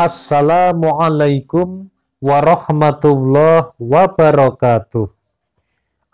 Assalamualaikum warahmatullahi wabarakatuh.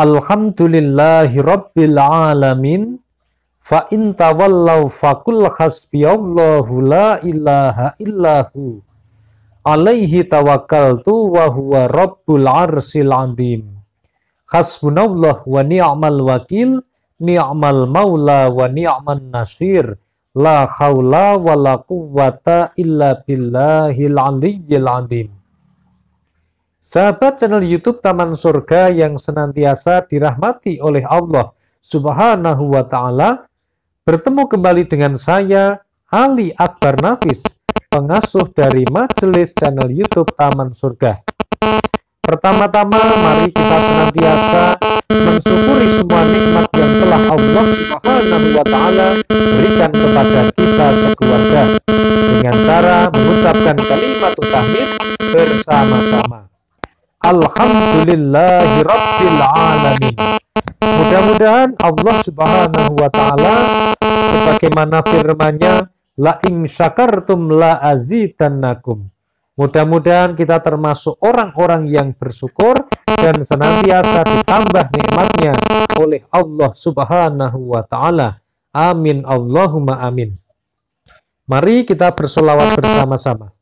Alhamdulillahi rabbil alamin. Fa in tawallaw fakul hasbiyallahu la ilaha illahu. Alaihi tawakkaltu wa huwa rabbul arsil azim. Hasbunallah wa ni'mal wakil, ni'mal maula wa ni'man nasir. La haula wa la quwwata illa billahil aliyyil adzim. Sahabat channel YouTube Taman Surga yang senantiasa dirahmati oleh Allah Subhanahu wa taala, bertemu kembali dengan saya Ali Akbar Nafis, pengasuh dari majelis channel YouTube Taman Surga. Pertama-tama mari kita senantiasa mensyukuri semua nikmat yang telah Allah Subhanahu wa taala berikan kepada kita sekeluarga dengan cara mengucapkan kalimat tahmid bersama-sama. Alhamdulillahi Mudah-mudahan Allah Subhanahu wa taala sebagaimana firman-Nya la in syakartum la azidannakum. Mudah-mudahan kita termasuk orang-orang yang bersyukur dan senantiasa ditambah nikmatnya oleh Allah Subhanahu wa taala. Amin Allahumma amin. Mari kita bersolawat bersama-sama.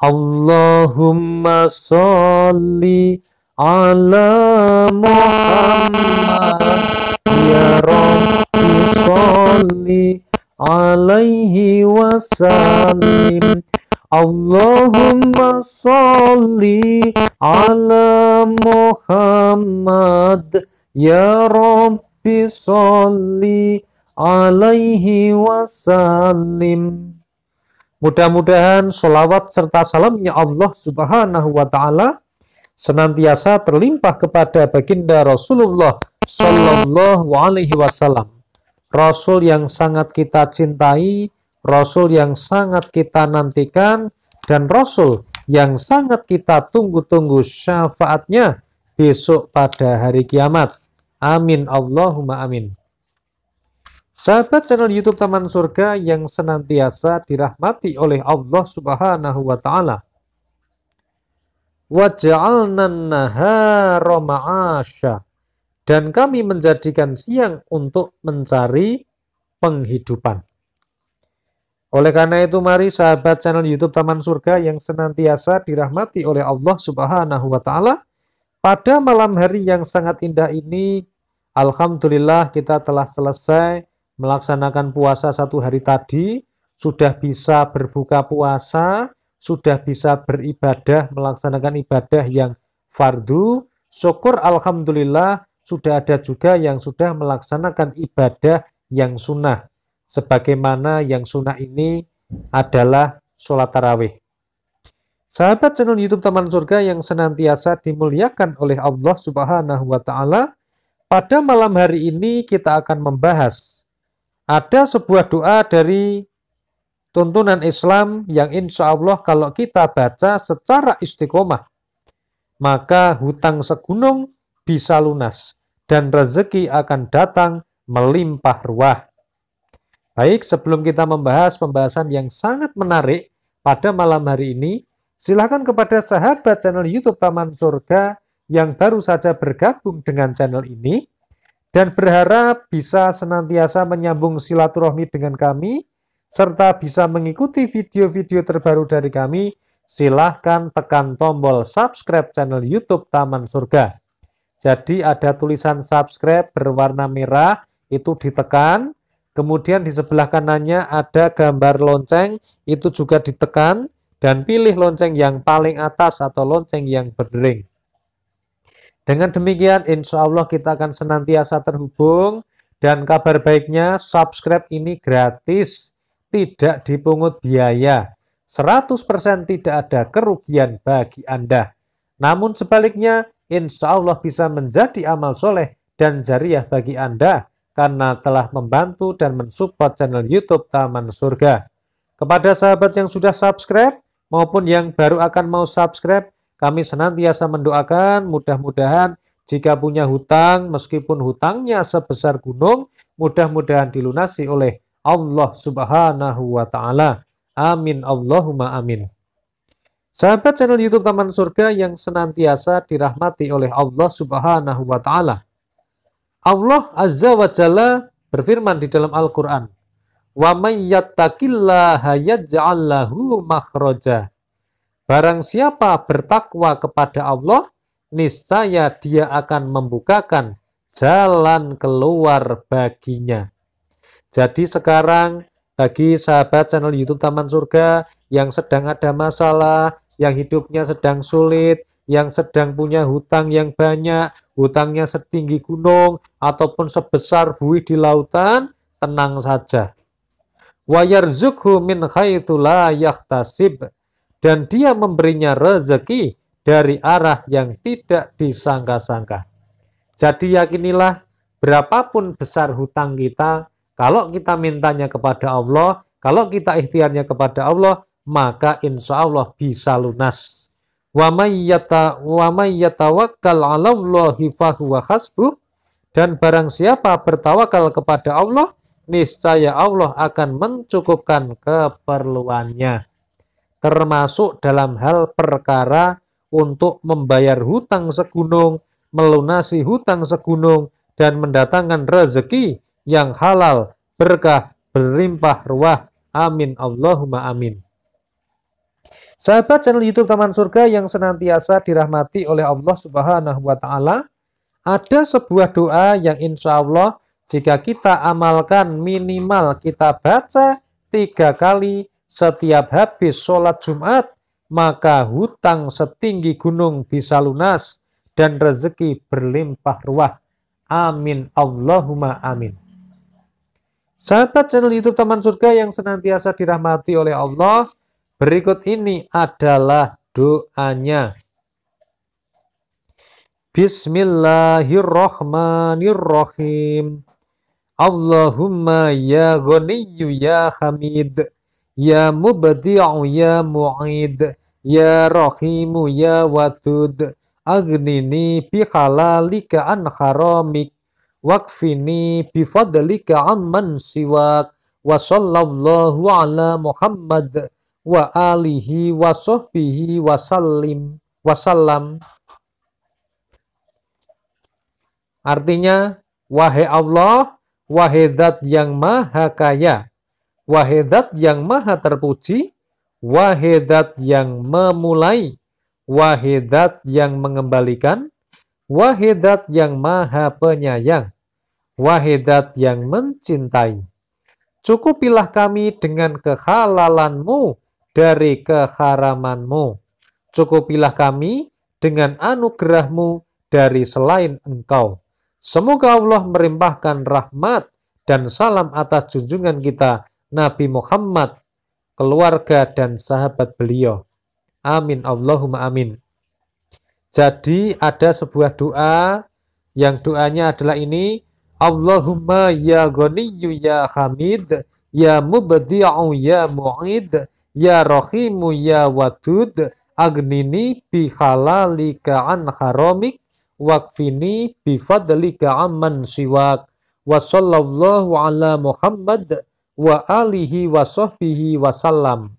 Allahumma sholli ala Muhammad ya Rabbi sholli alaihi wasallim Allahumma salli ala Muhammad Ya Rabbi salli alaihi wasallim Mudah-mudahan sholawat serta salamnya Allah subhanahu wa ta'ala senantiasa terlimpah kepada baginda Rasulullah Sallallahu Alaihi Wasallam, Rasul yang sangat kita cintai, Rasul yang sangat kita nantikan dan Rasul yang sangat kita tunggu-tunggu syafaatnya besok pada hari kiamat. Amin Allahumma amin. Sahabat channel YouTube Taman Surga yang senantiasa dirahmati oleh Allah Subhanahu wa taala. Waja'alna nahara ma'asha. Dan kami menjadikan siang untuk mencari penghidupan. Oleh karena itu mari sahabat channel YouTube Taman Surga yang senantiasa dirahmati oleh Allah Subhanahu wa taala pada malam hari yang sangat indah ini alhamdulillah kita telah selesai melaksanakan puasa satu hari tadi, sudah bisa berbuka puasa, sudah bisa beribadah melaksanakan ibadah yang fardu. Syukur alhamdulillah sudah ada juga yang sudah melaksanakan ibadah yang sunnah sebagaimana yang sunnah ini adalah sholat tarawih. Sahabat channel YouTube Taman Surga yang senantiasa dimuliakan oleh Allah Subhanahu wa taala, pada malam hari ini kita akan membahas ada sebuah doa dari tuntunan Islam yang insya Allah kalau kita baca secara istiqomah, maka hutang segunung bisa lunas dan rezeki akan datang melimpah ruah. Baik, sebelum kita membahas pembahasan yang sangat menarik pada malam hari ini, silakan kepada sahabat channel YouTube Taman Surga yang baru saja bergabung dengan channel ini dan berharap bisa senantiasa menyambung silaturahmi dengan kami serta bisa mengikuti video-video terbaru dari kami, silahkan tekan tombol subscribe channel YouTube Taman Surga. Jadi ada tulisan subscribe berwarna merah, itu ditekan, Kemudian di sebelah kanannya ada gambar lonceng, itu juga ditekan dan pilih lonceng yang paling atas atau lonceng yang berdering. Dengan demikian, insya Allah kita akan senantiasa terhubung dan kabar baiknya subscribe ini gratis, tidak dipungut biaya. 100% tidak ada kerugian bagi Anda. Namun sebaliknya, insya Allah bisa menjadi amal soleh dan jariah bagi Anda karena telah membantu dan mensupport channel YouTube Taman Surga. Kepada sahabat yang sudah subscribe maupun yang baru akan mau subscribe, kami senantiasa mendoakan mudah-mudahan jika punya hutang, meskipun hutangnya sebesar gunung, mudah-mudahan dilunasi oleh Allah Subhanahu wa Ta'ala. Amin, Allahumma amin. Sahabat channel YouTube Taman Surga yang senantiasa dirahmati oleh Allah Subhanahu wa Ta'ala, Allah Azza wa Jalla berfirman di dalam Al-Quran, Barang siapa bertakwa kepada Allah, niscaya dia akan membukakan jalan keluar baginya. Jadi sekarang bagi sahabat channel YouTube Taman Surga yang sedang ada masalah, yang hidupnya sedang sulit, yang sedang punya hutang yang banyak, hutangnya setinggi gunung, ataupun sebesar buih di lautan, tenang saja. Wayarzukhu min khaitula Dan dia memberinya rezeki dari arah yang tidak disangka-sangka. Jadi yakinilah, berapapun besar hutang kita, kalau kita mintanya kepada Allah, kalau kita ikhtiarnya kepada Allah, maka insya Allah bisa lunas wa may yatawakkal dan barang siapa bertawakal kepada Allah niscaya Allah akan mencukupkan keperluannya termasuk dalam hal perkara untuk membayar hutang segunung, melunasi hutang segunung dan mendatangkan rezeki yang halal, berkah, berlimpah ruah. Amin Allahumma amin. Sahabat channel YouTube Taman Surga yang senantiasa dirahmati oleh Allah Subhanahu wa Ta'ala, ada sebuah doa yang insya Allah jika kita amalkan minimal kita baca tiga kali setiap habis sholat Jumat, maka hutang setinggi gunung bisa lunas dan rezeki berlimpah ruah. Amin. Allahumma amin. Sahabat channel YouTube Taman Surga yang senantiasa dirahmati oleh Allah, Berikut ini adalah doanya. Bismillahirrahmanirrahim. Allahumma ya ghaniyyu ya hamid ya mubadi'u ya mu'id ya rahimu ya wadud agnini bihalalika an haramik wakfini bifadlika amman siwak wa sallallahu ala muhammad wa alihi wa salim wa salam. Artinya, wahai Allah, wahai zat yang maha kaya, wahai zat yang maha terpuji, wahai zat yang memulai, wahai zat yang mengembalikan, wahai zat yang maha penyayang, wahai zat yang mencintai. Cukupilah kami dengan kehalalanmu dari keharamanmu. Cukupilah kami dengan anugerahmu dari selain engkau. Semoga Allah merimpahkan rahmat dan salam atas junjungan kita Nabi Muhammad, keluarga dan sahabat beliau. Amin Allahumma amin. Jadi ada sebuah doa yang doanya adalah ini Allahumma ya ghaniyu ya hamid ya mubdi'u ya mu'id Ya Rohimu, Ya Wadud Agnini bihalalika an haramik Wakfini bifadlika amman siwak Wa sallallahu ala Muhammad Wa alihi wa sahbihi salam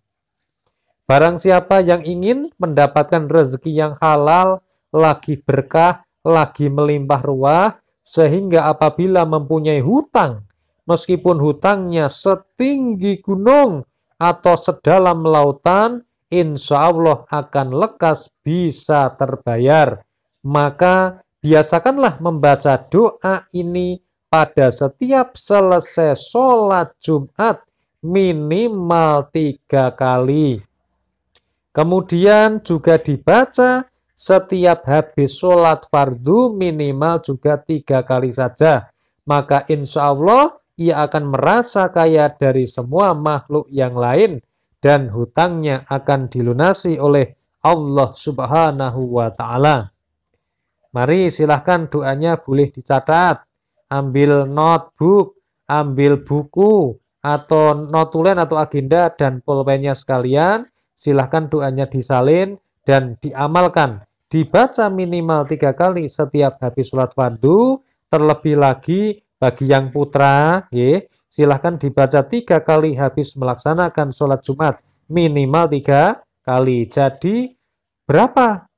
Barang siapa yang ingin mendapatkan rezeki yang halal, lagi berkah, lagi melimpah ruah, sehingga apabila mempunyai hutang, meskipun hutangnya setinggi gunung, atau sedalam lautan, insya Allah akan lekas bisa terbayar. Maka biasakanlah membaca doa ini pada setiap selesai sholat Jumat minimal tiga kali. Kemudian juga dibaca setiap habis sholat fardu minimal juga tiga kali saja. Maka insya Allah ia akan merasa kaya dari semua makhluk yang lain dan hutangnya akan dilunasi oleh Allah Subhanahu wa taala. Mari silahkan doanya boleh dicatat. Ambil notebook, ambil buku atau notulen atau agenda dan pulpennya sekalian. Silahkan doanya disalin dan diamalkan. Dibaca minimal tiga kali setiap habis sholat fardu, terlebih lagi bagi yang putra, ye, silahkan dibaca tiga kali habis melaksanakan sholat Jumat. Minimal tiga kali. Jadi berapa?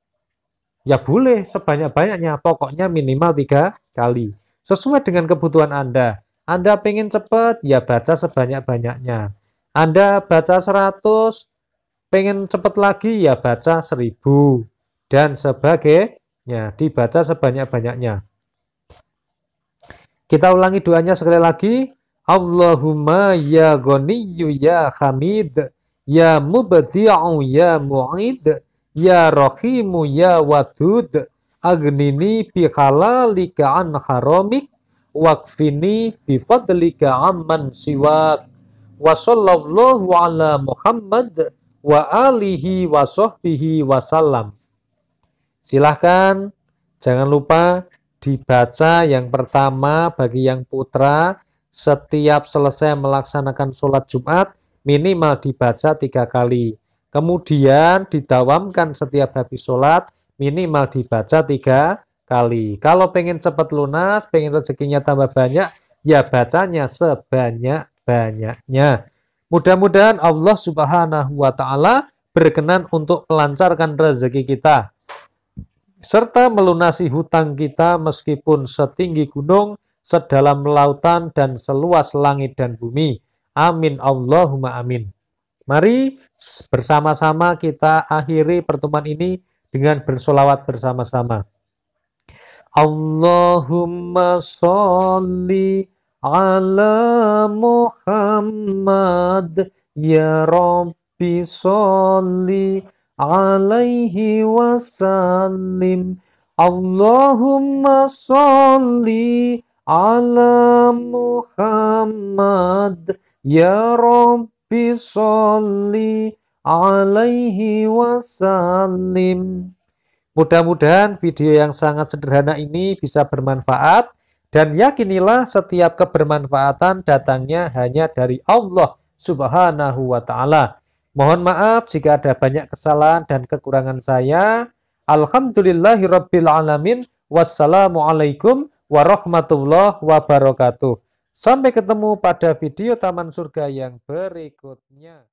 Ya boleh sebanyak-banyaknya. Pokoknya minimal tiga kali. Sesuai dengan kebutuhan Anda. Anda pengen cepat, ya baca sebanyak-banyaknya. Anda baca seratus, pengen cepat lagi, ya baca seribu Dan sebagainya, dibaca sebanyak-banyaknya. Kita ulangi doanya sekali lagi. Allahumma ya ghaniyyu ya hamid ya mubdi'u ya mu'id ya rahimu ya wadud agnini bi halalika an haramik waqfini bi fadlika amman siwak wa sallallahu ala muhammad wa alihi wa sahbihi wasallam silahkan jangan lupa dibaca yang pertama bagi yang putra setiap selesai melaksanakan sholat Jumat minimal dibaca tiga kali. Kemudian didawamkan setiap habis sholat minimal dibaca tiga kali. Kalau pengen cepat lunas, pengen rezekinya tambah banyak, ya bacanya sebanyak-banyaknya. Mudah-mudahan Allah Subhanahu wa taala berkenan untuk melancarkan rezeki kita serta melunasi hutang kita meskipun setinggi gunung, sedalam lautan, dan seluas langit dan bumi. Amin Allahumma amin. Mari bersama-sama kita akhiri pertemuan ini dengan bersolawat bersama-sama. Allahumma sholli ala Muhammad ya Rabbi sholli alaihi wasallim Allahumma salli ala Muhammad ya Rabbi salli alaihi wasallim Mudah-mudahan video yang sangat sederhana ini bisa bermanfaat dan yakinilah setiap kebermanfaatan datangnya hanya dari Allah Subhanahu wa taala. Mohon maaf jika ada banyak kesalahan dan kekurangan saya. Alhamdulillahirrabbilalamin. Wassalamualaikum warahmatullahi wabarakatuh. Sampai ketemu pada video Taman Surga yang berikutnya.